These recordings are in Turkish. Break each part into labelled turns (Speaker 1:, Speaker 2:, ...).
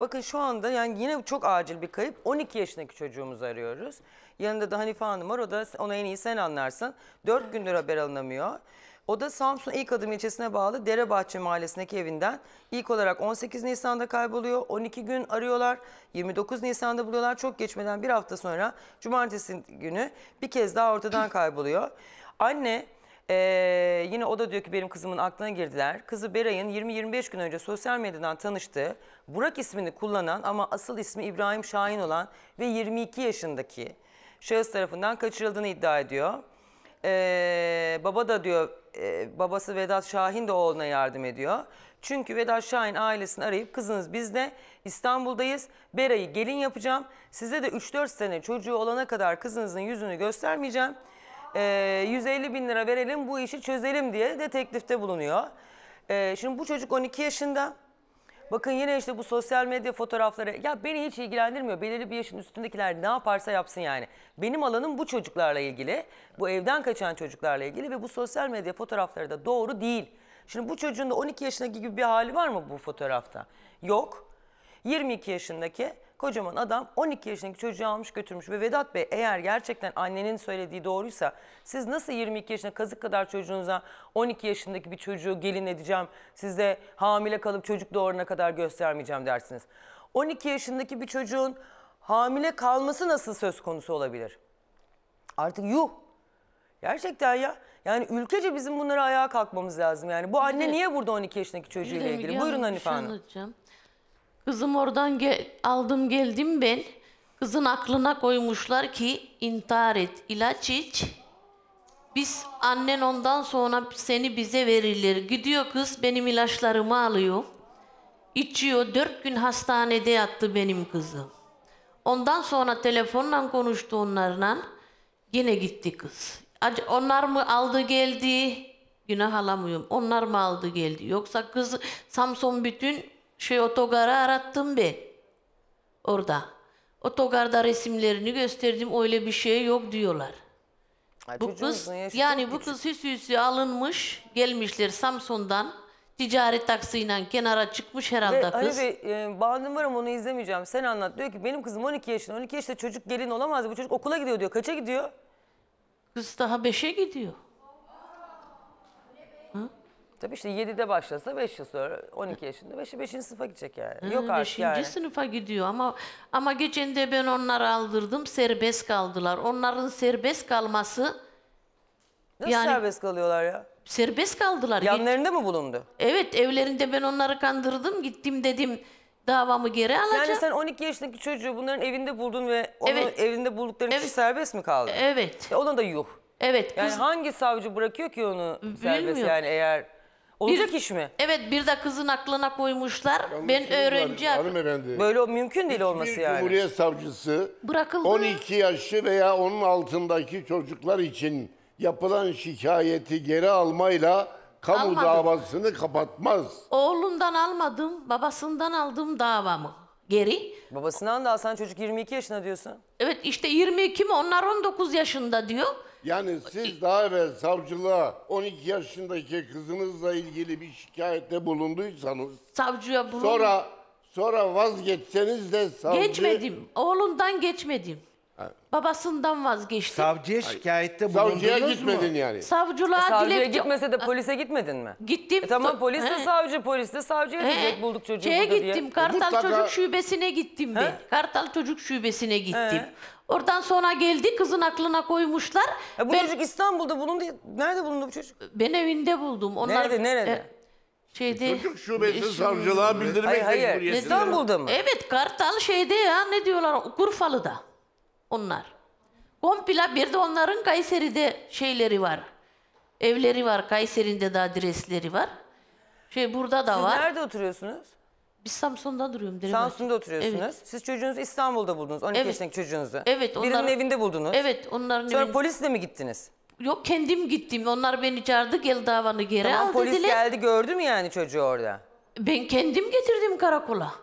Speaker 1: Bakın şu anda yani yine çok acil bir kayıp. 12 yaşındaki çocuğumuzu arıyoruz. Yanında da Hanife Hanım var. O da onu en iyi sen anlarsın. 4 gündür haber alınamıyor. O da Samsun ilk Adım ilçesine bağlı Derebahçe mahallesindeki evinden ilk olarak 18 Nisan'da kayboluyor. 12 gün arıyorlar. 29 Nisan'da buluyorlar. Çok geçmeden bir hafta sonra cumartesi günü bir kez daha ortadan kayboluyor. Anne ee, yine o da diyor ki benim kızımın aklına girdiler. Kızı Beray'ın 20-25 gün önce sosyal medyadan tanıştığı Burak ismini kullanan ama asıl ismi İbrahim Şahin olan ve 22 yaşındaki şahıs tarafından kaçırıldığını iddia ediyor. Ee, baba da diyor e, babası Vedat Şahin de oğluna yardım ediyor. Çünkü Vedat Şahin ailesini arayıp kızınız bizde İstanbul'dayız. Bera'yı gelin yapacağım. Size de 3-4 sene çocuğu olana kadar kızınızın yüzünü göstermeyeceğim.'' e, ee, 150 bin lira verelim bu işi çözelim diye de teklifte bulunuyor. E, şimdi bu çocuk 12 yaşında. Bakın yine işte bu sosyal medya fotoğrafları ya beni hiç ilgilendirmiyor. Belirli bir yaşın üstündekiler ne yaparsa yapsın yani. Benim alanım bu çocuklarla ilgili. Bu evden kaçan çocuklarla ilgili ve bu sosyal medya fotoğrafları da doğru değil. Şimdi bu çocuğun da 12 yaşındaki gibi bir hali var mı bu fotoğrafta? Yok. 22 yaşındaki kocaman adam 12 yaşındaki çocuğu almış götürmüş. Ve Vedat Bey eğer gerçekten annenin söylediği doğruysa siz nasıl 22 yaşında kazık kadar çocuğunuza 12 yaşındaki bir çocuğu gelin edeceğim sizde hamile kalıp çocuk doğurana kadar göstermeyeceğim dersiniz. 12 yaşındaki bir çocuğun hamile kalması nasıl söz konusu olabilir? Artık yuh. Gerçekten ya. Yani ülkece bizim bunlara ayağa kalkmamız lazım.
Speaker 2: Yani bu anne niye burada 12 yaşındaki çocuğuyla ilgili? Buyurun Hanife şey Hanım. Kızım oradan ge aldım geldim ben. Kızın aklına koymuşlar ki intihar et, ilaç iç. Biz annen ondan sonra seni bize verilir. Gidiyor kız benim ilaçlarımı alıyor. İçiyor. Dört gün hastanede yattı benim kızım. Ondan sonra telefonla konuştu onlarla. Yine gitti kız. Onlar mı aldı geldi? Günah alamıyorum. Onlar mı aldı geldi? Yoksa kız Samson bütün şey otogara arattım ben. Orada. Otogarda resimlerini gösterdim. Öyle bir şey yok diyorlar. Ay, bu kız yani bu kız hüsü hüsü alınmış. Gelmişler Samsun'dan. Ticari taksiyle kenara çıkmış herhalde Ve, kız. Ali
Speaker 1: Bey e, bandım var onu izlemeyeceğim. Sen anlat. Diyor ki benim kızım 12 yaşında. 12 yaşında çocuk gelin olamaz. Bu çocuk okula gidiyor diyor. Kaça gidiyor?
Speaker 2: Kız daha 5'e gidiyor.
Speaker 1: Tabii işte 7'de başlasa 5 yıl sonra 12 yaşında 5. 5. sınıfa gidecek yani. Hmm, Yok artık 5. yani.
Speaker 2: sınıfa gidiyor ama ama geçen de ben onları aldırdım serbest kaldılar. Onların serbest kalması Nasıl yani, serbest
Speaker 1: kalıyorlar ya?
Speaker 2: Serbest kaldılar.
Speaker 1: Yanlarında Git... mı bulundu?
Speaker 2: Evet evlerinde ben onları kandırdım gittim dedim davamı geri alacağım. Yani sen
Speaker 1: 12 yaşındaki çocuğu bunların evinde buldun ve onun evet. evinde buldukların evet. serbest mi kaldı? Evet. E ona da yuh. Evet. Yani kız... hangi savcı bırakıyor ki onu Bilmiyorum. serbest yani eğer...
Speaker 3: Olacak bir, iş mi?
Speaker 2: Evet bir de kızın aklına koymuşlar. Yanlış ben öğrenci şey var,
Speaker 3: hanımefendi. Böyle mümkün değil Hiçbir olması yani. Cumhuriyet Savcısı Bırakıldı. 12 yaşı veya onun altındaki çocuklar için yapılan şikayeti geri almayla kamu Almadım. davasını kapatmaz.
Speaker 2: Oğlundan almadım, babasından aldım davamı
Speaker 3: geri. Babasından da alsan çocuk 22 yaşına diyorsun.
Speaker 2: Evet işte 22 mi onlar 19 yaşında diyor.
Speaker 3: Yani siz daha evvel savcılığa 12 yaşındaki kızınızla ilgili bir şikayette bulunduysanız
Speaker 2: Savcıya bulun. sonra
Speaker 3: sonra vazgeçseniz de savcı Geçmedim.
Speaker 2: Oğlundan geçmedim. Babasından vazgeçtim. Savcıya şikayette bulundunuz savcıya mu? gitmedin yani. Savcılığa e, Savcıya dilekçe... gitmese de polise gitmedin mi? Gittim. E tamam polis de savcı, polis de savcıya gidecek bulduk çocuğu Şeye burada diye. gittim, Kartal e, Mutlaka- Çocuk Şubesi'ne gittim ben. Kartal Çocuk Şubesi'ne gittim. Oradan sonra geldi kızın aklına koymuşlar. E bu ben, çocuk İstanbul'da bulundu. Nerede bulundu bu çocuk? Ben evinde buldum. Onlar, nerede nerede? E, şeyde... E, çocuk şubesi e, savcılığa bildirmek hayır, hayır. İstanbul'da mı? Evet Kartal şeyde ya ne diyorlar Kurfalı'da onlar. Kompila bir de onların Kayseri'de şeyleri var. Evleri var Kayseri'nde de adresleri var. Şey burada da Siz var. Siz nerede oturuyorsunuz? Biz Samsun'da duruyorum. Direkt. Samsun'da oturuyorsunuz. Evet.
Speaker 1: Siz çocuğunuzu İstanbul'da buldunuz. 12 Evet. yaşındaki çocuğunuzu. Evet, Birinin evinde buldunuz. Evet
Speaker 2: onların Sonra evin- polisle
Speaker 1: mi gittiniz?
Speaker 2: Yok kendim gittim. Onlar beni çağırdı gel davanı geri Tamam, al polis dediler. geldi gördü mü yani çocuğu orada? Ben kendim getirdim karakola.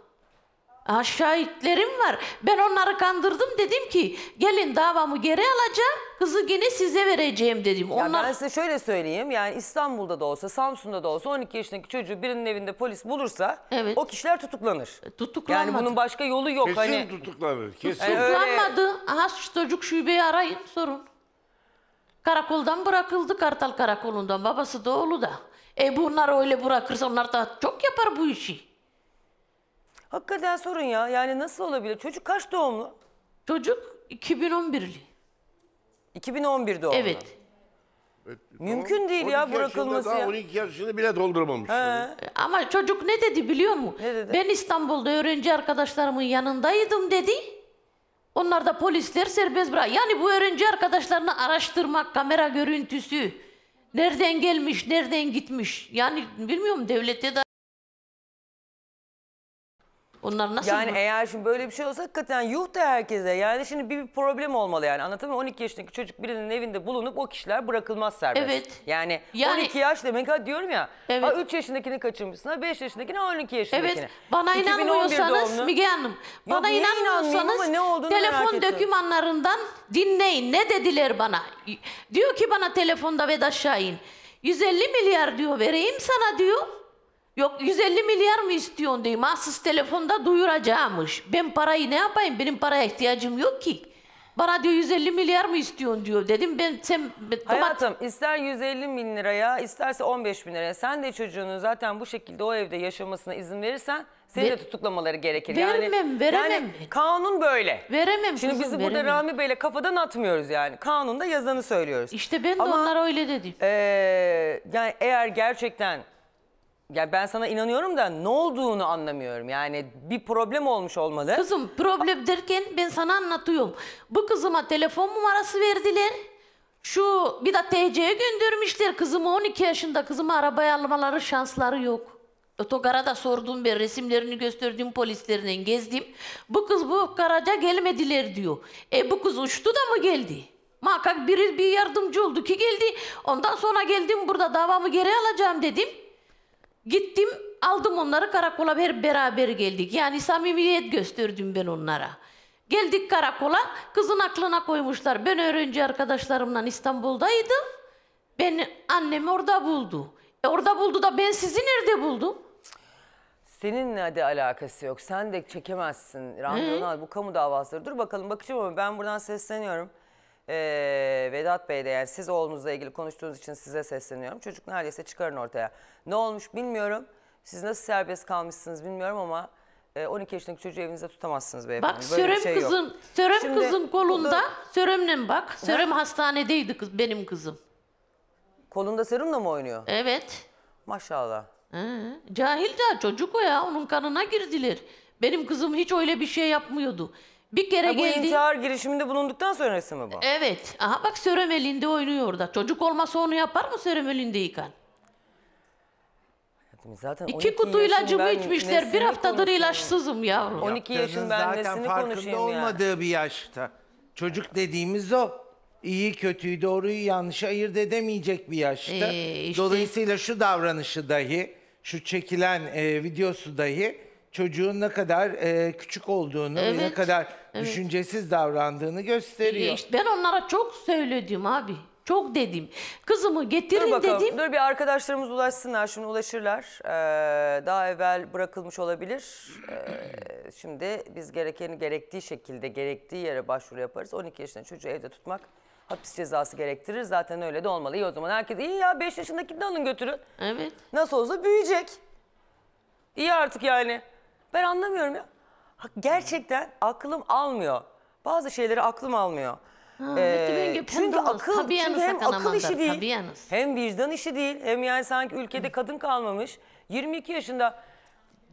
Speaker 2: Ha, şahitlerim var. Ben onları kandırdım dedim ki gelin davamı geri alacağım. Kızı gene size vereceğim dedim. Ya Onlar ben size şöyle söyleyeyim yani İstanbul'da da olsa Samsun'da
Speaker 1: da olsa 12 yaşındaki çocuğu birinin evinde polis bulursa Evet. o kişiler tutuklanır. E, tutuklanmadı. Yani bunun
Speaker 2: başka yolu yok. Kesin hani
Speaker 3: tutuklanır. E, kesin.
Speaker 2: tutuklanmadı. Aha şu çocuk şubeyi arayın sorun. Karakoldan bırakıldı Kartal Karakolu'ndan. Babası da oğlu da. E bunlar öyle bırakırsa onlar da çok yapar bu işi. Hakikaten sorun ya. Yani nasıl olabilir? Çocuk kaç doğumlu? Çocuk 2011'li.
Speaker 1: 2011 doğumlu. Evet. Evet, Mümkün değil ya bırakılması Daha ya. 12
Speaker 3: yaşını bile doldurmamış.
Speaker 2: Ama çocuk ne dedi biliyor musun? Ne dedi? Ben İstanbul'da öğrenci arkadaşlarımın yanındaydım dedi. Onlar da polisler serbest bırak. Yani bu öğrenci arkadaşlarını araştırmak, kamera görüntüsü, nereden gelmiş, nereden gitmiş. Yani bilmiyorum devlete de onlar nasıl Yani mı?
Speaker 1: eğer şimdi böyle bir şey olsa hakikaten yuh da herkese. Yani şimdi bir, bir problem olmalı yani. Anlatabiliyor muyum? 12 yaşındaki çocuk birinin evinde bulunup o kişiler bırakılmaz serbest. Evet. Yani, yani 12 yaş demek ha diyorum ya. Evet. Ha 3 yaşındakini kaçırmışsın ha 5 yaşındakini ha 12 yaşındakini. Evet. Bana inanmıyorsanız Müge
Speaker 2: Hanım. Bana Yok, inanmıyorsanız ne telefon dökümanlarından dinleyin. Ne dediler bana? Diyor ki bana telefonda Vedat Şahin. 150 milyar diyor vereyim sana diyor. Yok 150 milyar mı istiyorsun diyeyim. Asıl telefonda duyuracağımış. Ben parayı ne yapayım? Benim paraya ihtiyacım yok ki. Bana diyor 150 milyar mı istiyorsun diyor. Dedim ben sen... Hayatım
Speaker 1: ister 150 bin liraya isterse 15 bin liraya. Sen de çocuğunun zaten bu şekilde o evde yaşamasına izin verirsen seni de tutuklamaları gerekir. Veremem, yani, veremem. Yani kanun böyle. Veremem Şimdi kızım, bizi burada veremem. Rami Bey'le kafadan atmıyoruz yani. Kanunda yazanı söylüyoruz. İşte ben de Ama, onlar öyle dedim. E, yani eğer gerçekten ya ben sana inanıyorum da ne olduğunu anlamıyorum. Yani bir problem olmuş olmalı.
Speaker 2: Kızım problem derken ben sana anlatıyorum. Bu kızıma telefon numarası verdiler. Şu bir de TC'ye göndermişler kızımı 12 yaşında kızımı arabaya almaları şansları yok. Otogara sorduğum bir resimlerini gösterdiğim polislerle gezdim. Bu kız bu karaca gelmediler diyor. E bu kız uçtu da mı geldi? Muhakkak biri bir yardımcı oldu ki geldi. Ondan sonra geldim burada davamı geri alacağım dedim. Gittim aldım onları karakola Her beraber geldik. Yani samimiyet gösterdim ben onlara. Geldik karakola kızın aklına koymuşlar. Ben öğrenci arkadaşlarımla İstanbul'daydım. Ben annemi orada buldu. E orada buldu da ben sizi nerede buldum?
Speaker 1: Seninle de alakası yok. Sen de çekemezsin. Randevunu Bu kamu davasıdır. Dur bakalım bakacağım ama ben buradan sesleniyorum. Ee, Vedat Bey de yani siz oğlunuzla ilgili konuştuğunuz için size sesleniyorum. Çocuk neredeyse çıkarın ortaya. Ne olmuş bilmiyorum. Siz nasıl serbest kalmışsınız bilmiyorum ama e, 12 yaşındaki çocuğu evinizde tutamazsınız beyefendi. Bak Böyle bir sörem şey kızım,
Speaker 2: sörem kızım kolunda, bunu- söremle bak. Sörem hastanedeydi kız, benim kızım. Kolunda serumla mı oynuyor? Evet. Maşallah. Hı. Cahil daha çocuk o ya. Onun kanına girdiler. Benim kızım hiç öyle bir şey yapmıyordu. Bir kere Ha, bu geldi. intihar girişiminde bulunduktan sonrası mı bu? Evet. Aha bak Sörem elinde oynuyor orada. Çocuk olmasa onu yapar mı Sörem elinde yıkan?
Speaker 1: Zaten İki kutu yaşım ilacımı içmişler. Bir
Speaker 2: haftadır ilaçsızım yavrum. 12 yaşım Yaptığınız ben zaten nesini farkında konuşayım ya.
Speaker 1: olmadığı bir yaşta. Çocuk dediğimiz o. İyi kötüyü doğruyu yanlış ayırt edemeyecek bir yaşta. Ee, işte- Dolayısıyla şu davranışı dahi, şu çekilen e, videosu dahi çocuğun ne kadar e, küçük olduğunu, Evet, ne kadar evet. düşüncesiz davrandığını gösteriyor. İşte ben
Speaker 2: onlara çok söyledim abi. Çok dedim. Kızımı getirin bakalım. dedim. Dur bir arkadaşlarımız ulaşsınlar.
Speaker 1: Şimdi ulaşırlar. Ee, daha evvel bırakılmış olabilir. Ee, şimdi biz gerekeni gerektiği şekilde gerektiği yere başvuru yaparız. 12 yaşında çocuğu evde tutmak hapis cezası gerektirir. Zaten öyle de olmalı. İyi o zaman herkes iyi ya 5 yaşındakini de alın götürün. Evet. Nasıl olsa büyüyecek. İyi artık yani. Ben anlamıyorum ya. Gerçekten aklım almıyor. Bazı şeyleri aklım almıyor. Ha, ee, çünkü akıl, çünkü hem akıl işi değil, Tabii hem vicdan işi değil, hem yani sanki ülkede kadın kalmamış. 22 yaşında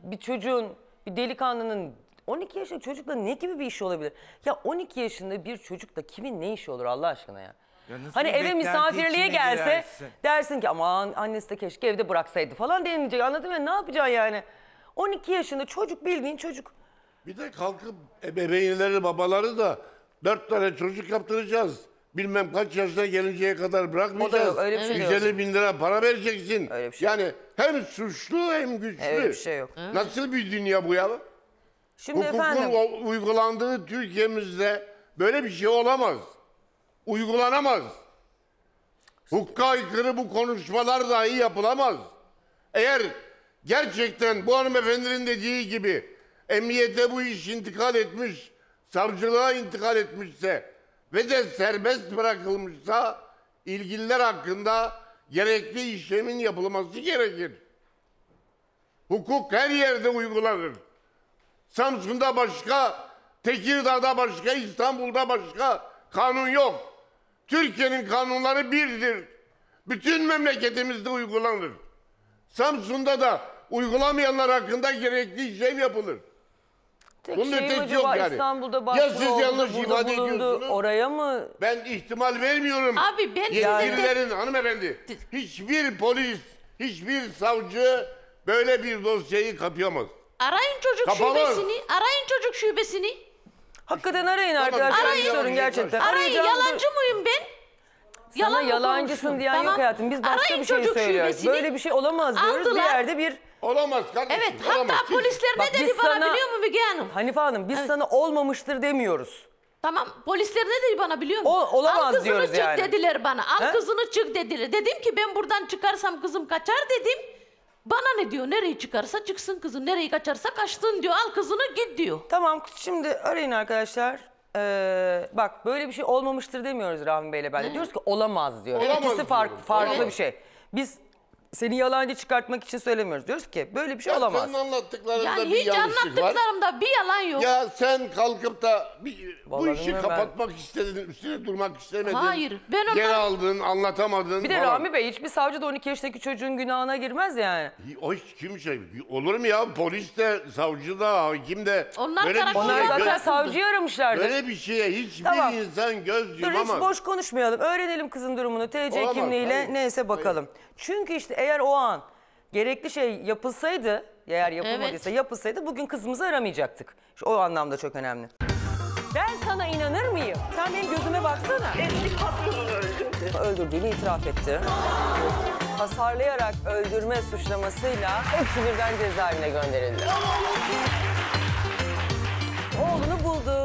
Speaker 1: bir çocuğun, bir delikanlının 12 yaşında çocukla ne gibi bir iş olabilir? Ya 12 yaşında bir çocukla kimin ne işi olur Allah aşkına ya? ya hani eve misafirliğe gelse girersin? dersin ki aman annesi de keşke evde bıraksaydı falan denilecek. Anladın mı? Ne yapacaksın yani? 12 yaşında çocuk bildiğin çocuk.
Speaker 3: Bir de kalkıp ebeveynleri babaları da dört tane çocuk yaptıracağız. Bilmem kaç yaşına gelinceye kadar bırakmayacağız. O öyle bir şey 150 bin lira para vereceksin. Öyle bir şey yani yok. hem suçlu hem güçlü. Öyle bir şey yok. Nasıl bir dünya bu ya? Şimdi Hukukun efendim. uygulandığı Türkiye'mizde böyle bir şey olamaz. Uygulanamaz. Hukka aykırı bu konuşmalar dahi yapılamaz. Eğer gerçekten bu hanımefendinin dediği gibi emniyete bu iş intikal etmiş, savcılığa intikal etmişse ve de serbest bırakılmışsa ilgililer hakkında gerekli işlemin yapılması gerekir. Hukuk her yerde uygulanır. Samsun'da başka, Tekirdağ'da başka, İstanbul'da başka kanun yok. Türkiye'nin kanunları birdir. Bütün memleketimizde uygulanır. Samsun'da da uygulamayanlar hakkında gerekli işlem yapılır. Tek Bunun şey ötesi yok yani. İstanbul'da ya siz yanlış ifade ediyorsunuz. Oraya mı? Ben ihtimal vermiyorum. Abi ben Yetkililerin de... hanımefendi hiçbir polis, hiçbir savcı böyle bir dosyayı kapayamaz.
Speaker 2: Arayın çocuk Kapalı. şubesini. Arayın çocuk şubesini. Hakikaten arayın tamam, arkadaşlar. Arayın. Sorun gerçekten. Arayın. Arayacağım yalancı mıyım ben? Sana Yalan yalancısın diyen tamam. yok hayatım. Biz
Speaker 1: başka arayın bir şey söylüyoruz. Böyle bir şey olamaz diyoruz. Aldılar. Bir yerde bir Olamaz kardeşim. Evet olamaz. hatta polisler ne Bak, dedi bana sana- biliyor musun Müge Hanım? Hanife Hanım biz sana olmamıştır demiyoruz.
Speaker 2: Tamam polisler ne dedi bana biliyor musun? Ol- olamaz Al kızını çık dediler bana. Al He? kızını çık dediler. Dedim ki ben buradan çıkarsam kızım kaçar dedim. Bana ne diyor? Nereyi çıkarsa çıksın kızım. nereyi kaçarsa kaçtın diyor. Al kızını git diyor.
Speaker 1: Tamam şimdi arayın arkadaşlar. Ee, bak böyle bir şey olmamıştır demiyoruz Rahmi Bey'le ben de. Diyoruz ki olamaz diyor. Olamaz İkisi fark, farklı Olamaz. bir şey. Biz seni yalancı çıkartmak
Speaker 3: için söylemiyoruz. Diyoruz ki böyle bir şey ya olamaz. Senin
Speaker 2: anlattıklarında yani bir hiç yanlışlık var. anlattıklarımda bir yalan yok. Ya
Speaker 3: sen kalkıp da bir, bu Vallahi işi ben- kapatmak istedin, üstüne durmak istemedin. Hayır, ben ondan- Geri aldın, anlatamadın Bir de falan. Rami
Speaker 1: Bey hiçbir savcı da 12 yaşındaki çocuğun günahına girmez
Speaker 3: yani. O hiç kimse, olur mu ya polis de, savcı da, hakim de. Onlar bir karakol- Onlar zaten gö- savcıyı aramışlardı. Böyle bir şeye hiçbir Tamam. insan göz Dur hiç boş
Speaker 1: konuşmayalım. Öğrenelim kızın durumunu. TC Olamaz, kimliğiyle hayır. neyse bakalım. Çünkü işte eğer o an gerekli şey yapılsaydı, eğer yapılmadıysa Evet. yapılsaydı bugün kızımızı aramayacaktık. Şu- O anlamda çok önemli. Ben sana inanır mıyım? Sen benim gözüme baksana. Eski patronunu öldürdü. Öldürdüğünü itiraf etti. Hasarlayarak öldürme suçlamasıyla hepsi birden cezaevine gönderildi. Oğlunu buldu.